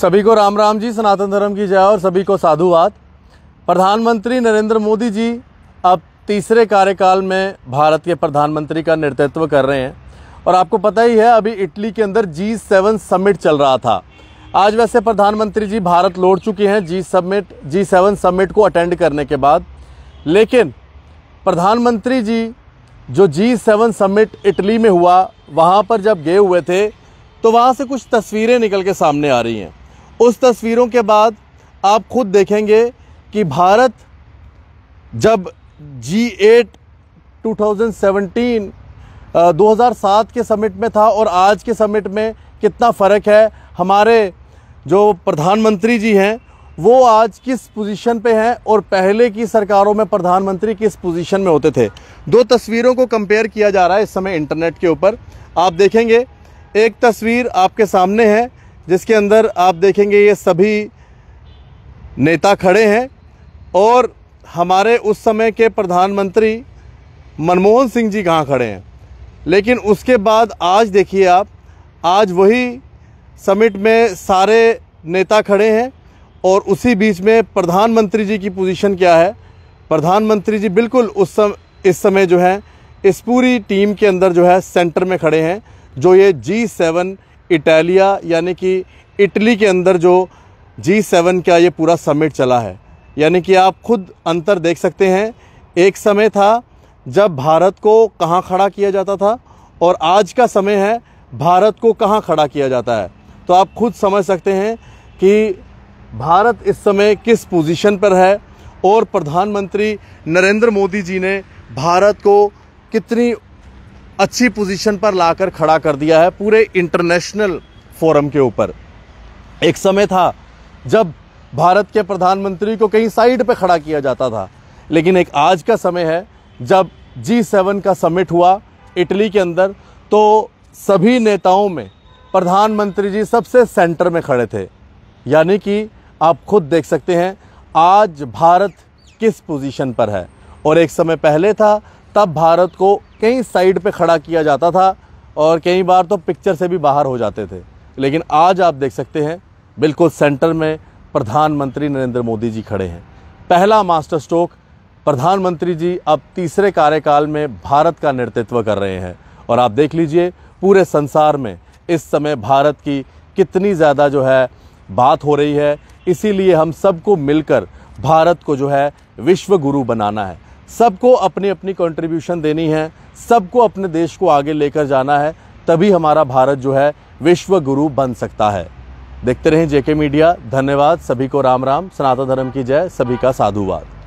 सभी को राम राम जी सनातन धर्म की जय और सभी को साधुवाद प्रधानमंत्री नरेंद्र मोदी जी अब तीसरे कार्यकाल में भारत के प्रधानमंत्री का नेतृत्व कर रहे हैं और आपको पता ही है अभी इटली के अंदर जी सेवन समिट चल रहा था आज वैसे प्रधानमंत्री जी भारत लौट चुके हैं G summit G seven summit को अटेंड करने के बाद लेकिन प्रधानमंत्री जी जो जी सेवन समिट इटली में हुआ वहाँ पर जब गए हुए थे तो वहाँ से कुछ तस्वीरें निकल के सामने आ रही हैं उस तस्वीरों के बाद आप खुद देखेंगे कि भारत जब जी एट टू दो हज़ार सात के समिट में था और आज के समिट में कितना फ़र्क है हमारे जो प्रधानमंत्री जी हैं वो आज किस पोजीशन पे हैं और पहले की सरकारों में प्रधानमंत्री किस पोजीशन में होते थे दो तस्वीरों को कंपेयर किया जा रहा है इस समय इंटरनेट के ऊपर आप देखेंगे एक तस्वीर आपके सामने है जिसके अंदर आप देखेंगे ये सभी नेता खड़े हैं और हमारे उस समय के प्रधानमंत्री मनमोहन सिंह जी कहाँ खड़े हैं लेकिन उसके बाद आज देखिए आप आज वही समिट में सारे नेता खड़े हैं और उसी बीच में प्रधानमंत्री जी की पोजीशन क्या है प्रधानमंत्री जी बिल्कुल उस सम इस समय जो है इस पूरी टीम के अंदर जो है सेंटर में खड़े हैं जो ये जी सेवन इटालिया यानी कि इटली के अंदर जो जी सेवन का ये पूरा समिट चला है यानी कि आप खुद अंतर देख सकते हैं एक समय था जब भारत को कहाँ खड़ा किया जाता था और आज का समय है भारत को कहाँ खड़ा किया जाता है तो आप खुद समझ सकते हैं कि भारत इस समय किस पोजीशन पर है और प्रधानमंत्री नरेंद्र मोदी जी ने भारत को कितनी अच्छी पोजीशन पर लाकर खड़ा कर दिया है पूरे इंटरनेशनल फोरम के ऊपर एक समय था जब भारत के प्रधानमंत्री को कहीं साइड पर खड़ा किया जाता था लेकिन एक आज का समय है जब जी सेवन का समिट हुआ इटली के अंदर तो सभी नेताओं में प्रधानमंत्री जी सबसे सेंटर में खड़े थे यानी कि आप खुद देख सकते हैं आज भारत किस पोजीशन पर है और एक समय पहले था तब भारत को कहीं साइड पे खड़ा किया जाता था और कई बार तो पिक्चर से भी बाहर हो जाते थे लेकिन आज आप देख सकते हैं बिल्कुल सेंटर में प्रधानमंत्री नरेंद्र मोदी जी खड़े हैं पहला मास्टर स्ट्रोक प्रधानमंत्री जी अब तीसरे कार्यकाल में भारत का नेतृत्व कर रहे हैं और आप देख लीजिए पूरे संसार में इस समय भारत की कितनी ज़्यादा जो है बात हो रही है इसीलिए हम सबको मिलकर भारत को जो है विश्व गुरु बनाना है सबको अपनी अपनी कंट्रीब्यूशन देनी है सबको अपने देश को आगे लेकर जाना है तभी हमारा भारत जो है विश्व गुरु बन सकता है देखते रहें जेके मीडिया धन्यवाद सभी को राम राम सनातन धर्म की जय सभी का साधुवाद